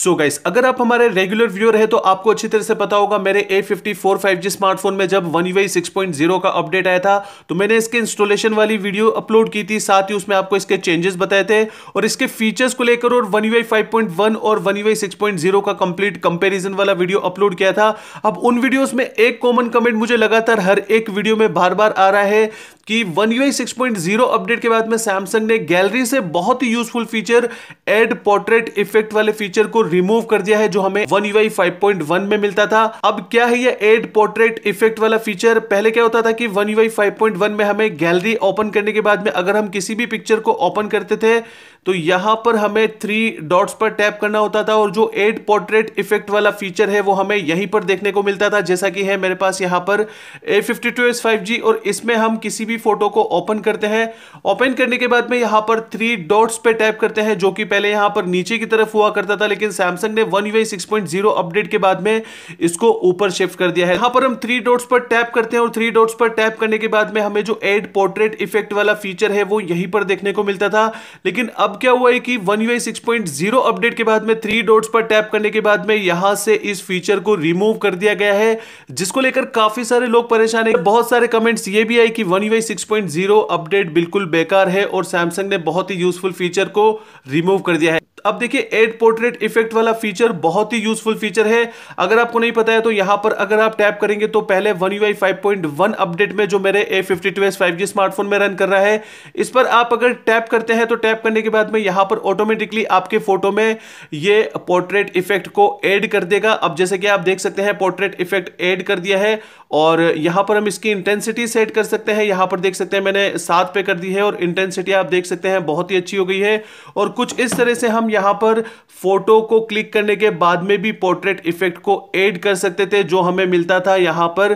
सो so guys अगर आप हमारे रेगुलर व्यूअर है तो आपको अच्छी तरह से पता होगा मेरे A fifty four five G smartphone में जब one U six point zero का अपडेट आया था तो मैंने इसके इंस्टॉलेशन वाली वीडियो अपलोड की थी साथ ही उसमें आपको इसके चेंजेस बताए थे और इसके फीचर्स को लेकर और one U five point one और one U six point zero का कंप्लीट कंपेरिजन वाला वीडियो अपलोड किया था अब उन वीडियोस में एक कॉमन कमेंट मुझे लगातार हर एक वीडियो में बार बार आ रहा है कि one U six point zero update के बाद में सैमसंग ने गैलरी से बहुत ही useful feature add portrait effect वाले फीचर को रिमूव कर दिया है जो हमें one U I five point one में मिलता था अब क्या है ये एड पोर्ट्रेट इफेक्ट वाला फीचर पहले क्या होता था कि one U I five point one में हमें गैलरी ओपन करने के बाद में अगर हम किसी भी पिक्चर को ओपन करते थे तो यहां पर हमें थ्री डॉट्स पर टैप करना होता था और जो एड पोर्ट्रेट इफेक्ट वाला फीचर है वो हमें यहीं पर देखने को मिलता था जैसा कि है मेरे पास यहां पर A fifty two S five G और इसमें हम किसी भी फोटो को ओपन करते हैं ओपन करने के बाद में यहां पर थ्री डॉट्स पर टैप करते हैं जो कि पहले यहां पर नीचे की तरफ हुआ करता था लेकिन सैमसंग ने one U six point zero update के बाद में इसको ऊपर शिफ्ट कर दिया है यहां पर हम थ्री डॉट्स पर टैप करते हैं और थ्री डॉट्स पर टैप करने के बाद में हमें जो एड पोर्ट्रेट इफेक्ट वाला फीचर है वो यहीं पर देखने को मिलता था लेकिन अब क्या हुआ है कि one U six point zero update के बाद में थ्री डॉट्स पर टैप करने के बाद में यहां से इस फीचर को रिमूव कर दिया गया है जिसको लेकर काफी सारे लोग परेशान है बहुत सारे कमेंट्स ये भी आए कि one U six point zero update बिल्कुल बेकार है और सैमसंग ने बहुत ही यूजफुल फीचर को रिमूव कर दिया है अब देखिए एड पोर्ट्रेट इफेक्ट वाला फीचर बहुत ही यूजफुल फीचर है अगर आपको नहीं पता है तो यहां पर अगर आप टैप करेंगे तो पहले वन यू आई अपडेट में जो मेरे ए फिफ्टी टू स्मार्टफोन में रन कर रहा है इस पर आप अगर टैप करते हैं तो टैप करने के बाद में यहां पर ऑटोमेटिकली आपके फोटो में ये पोर्ट्रेट इफेक्ट को एड कर देगा अब जैसे कि आप देख सकते हैं पोर्ट्रेट इफेक्ट एड कर दिया है और यहां पर हम इसकी इंटेंसिटी सेट कर सकते हैं यहां पर देख सकते हैं मैंने सात पे कर दी है और इंटेंसिटी आप देख सकते हैं बहुत ही अच्छी हो गई है और कुछ इस तरह से हम यहां पर फोटो को क्लिक करने के बाद में भी पोर्ट्रेट इफेक्ट को ऐड कर सकते थे जो हमें मिलता था यहां पर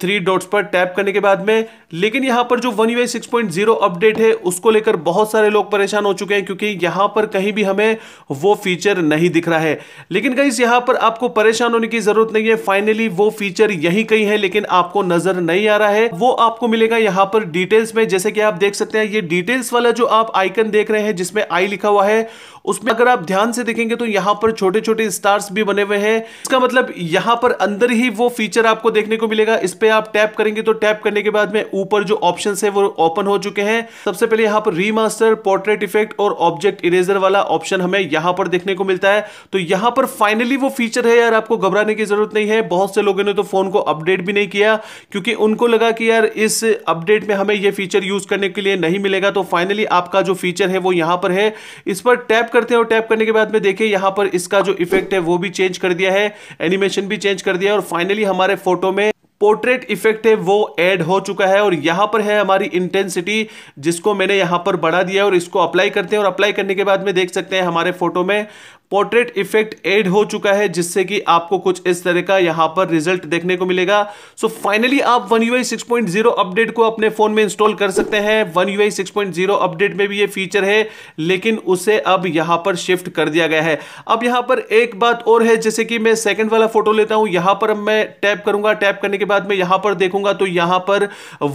थ्री डॉट्स पर टैप करने के बाद में लेकिन यहां पर जो one six point zero update है उसको लेकर बहुत सारे लोग परेशान हो चुके हैं क्योंकि यहां पर कहीं भी हमें वो फीचर नहीं दिख रहा है लेकिन कहीं यहां पर आपको परेशान होने की जरूरत नहीं है फाइनली वो फीचर यही कहीं है लेकिन आपको नजर नहीं आ रहा है वो आपको मिलेगा यहां पर डिटेल्स में जैसे कि आप देख सकते हैं ये डिटेल्स वाला जो आप आइकन देख रहे हैं जिसमें आई लिखा हुआ है उसमें अगर आप ध्यान से देखेंगे तो यहाँ पर छोटे छोटे स्टार्स भी बने हुए हैं इसका मतलब यहाँ पर अंदर ही वो फीचर आपको देखने को मिलेगा इस पर आप टैप करेंगे तो टैप करने के बाद में ऊपर जो ऑप्शन है वो ओपन हो चुके हैं सबसे पहले यहाँ पर रीमास्टर पोर्ट्रेट इफेक्ट और ऑब्जेक्ट इरेजर वाला ऑप्शन हमें यहाँ पर देखने को मिलता है तो यहाँ पर फाइनली वो फीचर है यार आपको घबराने की जरूरत नहीं है बहुत से लोगों ने तो फोन को अपडेट भी नहीं किया क्योंकि उनको लगा कि यार इस अपडेट में हमें यह फीचर यूज करने के लिए नहीं मिलेगा तो फाइनली आपका जो फीचर है वो यहाँ पर है इस पर टैप करते हैं और टैप करने के बाद में देखिए यहाँ पर इसका जो इफेक्ट है वो भी चेंज कर दिया है एनिमेशन भी चेंज कर दिया है और फाइनली हमारे फोटो में पोर्ट्रेट इफेक्ट है वो ऐड हो चुका है और यहाँ पर है हमारी इंटेंसिटी जिसको मैंने यहाँ पर बढ़ा दिया है और इसको अप्लाई करते हैं और अप्लाई करने के बाद में देख सकते हैं हमारे फोटो में पोर्ट्रेट इफेक्ट एड हो चुका है जिससे कि आपको कुछ इस तरह का यहां पर रिजल्ट देखने को मिलेगा सो फाइनली आप one U six point zero update को अपने फोन में इंस्टॉल कर सकते हैं one U six point zero update में भी ये फीचर है लेकिन उसे अब यहां पर शिफ्ट कर दिया गया है अब यहां पर एक बात और है जैसे कि मैं सेकेंड वाला फोटो लेता हूं यहां पर मैं टैप करूंगा टैप करने के बाद में यहां पर देखूंगा तो यहां पर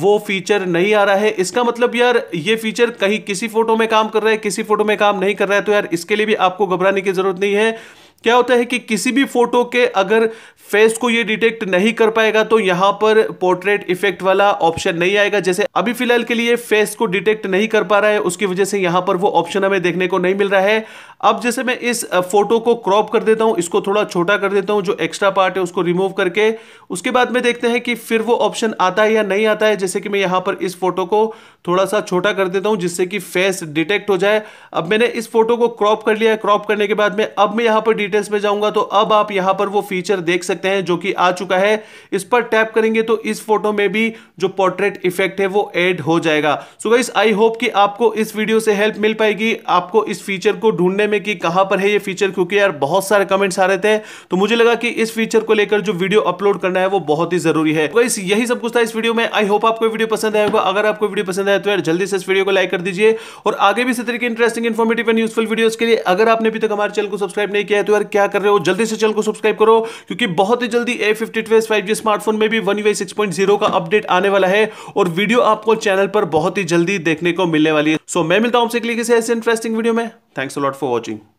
वो फीचर नहीं आ रहा है इसका मतलब यार ये फीचर कहीं किसी फोटो में काम कर रहा है किसी फोटो में काम नहीं कर रहा है तो यार इसके लिए भी आपको घबराने की जरूरत ज़रूरत नहीं है क्या होता है कि किसी भी फोटो के अगर फेस को ये डिटेक्ट नहीं कर पाएगा तो यहाँ पर पोर्ट्रेट इफेक्ट वाला ऑप्शन नहीं आएगा जैसे अभी फिलहाल के लिए फेस को डिटेक्ट नहीं कर पा रहा है उसकी वजह से यहाँ पर वो ऑप्शन हमें देखने को नहीं मिल रहा है अब जैसे मैं इस फोटो को क्रॉप कर देता हूँ इसको थोड़ा छोटा कर देता हूं जो एक्स्ट्रा पार्ट है उसको रिमूव करके उसके बाद में देखते हैं कि फिर वो ऑप्शन आता है या नहीं आता है जैसे कि मैं यहां पर इस फोटो को थोड़ा सा छोटा कर देता हूं जिससे कि फेस डिटेक्ट हो जाए अब मैंने इस फोटो को क्रॉप कर लिया है क्रॉप करने के बाद में अब मैं यहां पर डिटेल्स में जाऊंगा तो अब आप यहां पर वो फीचर देख सकते हैं जो कि आ चुका है इस पर टैप करेंगे तो इस फोटो में भी जो पोर्ट्रेट इफेक्ट है वो एड हो जाएगा सो गाइस आई होप कि आपको इस वीडियो से हेल्प मिल पाएगी आपको इस फीचर को ढूंढने में में कि कहां पर है ये फीचर क्योंकि यार बहुत सारे कमेंट्स आ रहे थे तो मुझे लगा कि इस फीचर को लेकर जो वीडियो अपलोड करना है वो बहुत ही जरूरी है तो यही सब कुछ था इस वीडियो में आई होप आपको वीडियो पसंद आएगा अगर आपको वीडियो पसंद आए तो यार जल्दी से इस वीडियो को लाइक कर दीजिए और आगे भी इसी तरीके interesting informative and useful video के लिए अगर आपने अभी तक हमारे चैनल को सब्सक्राइब नहीं किया है तो यार क्या कर रहे हो जल्दी से चैनल को सब्सक्राइब करो क्योंकि बहुत ही जल्दी ए फिफ्टी स्मार्टफोन में भी वन यू का अपडेट आने वाला है और वीडियो आपको चैनल पर बहुत ही जल्दी देखने को मिलने वाली है सो मैं मिलता हूं आपसे क्लिक ऐसे इंटरेस्टिंग वीडियो में Thanks a lot for watching.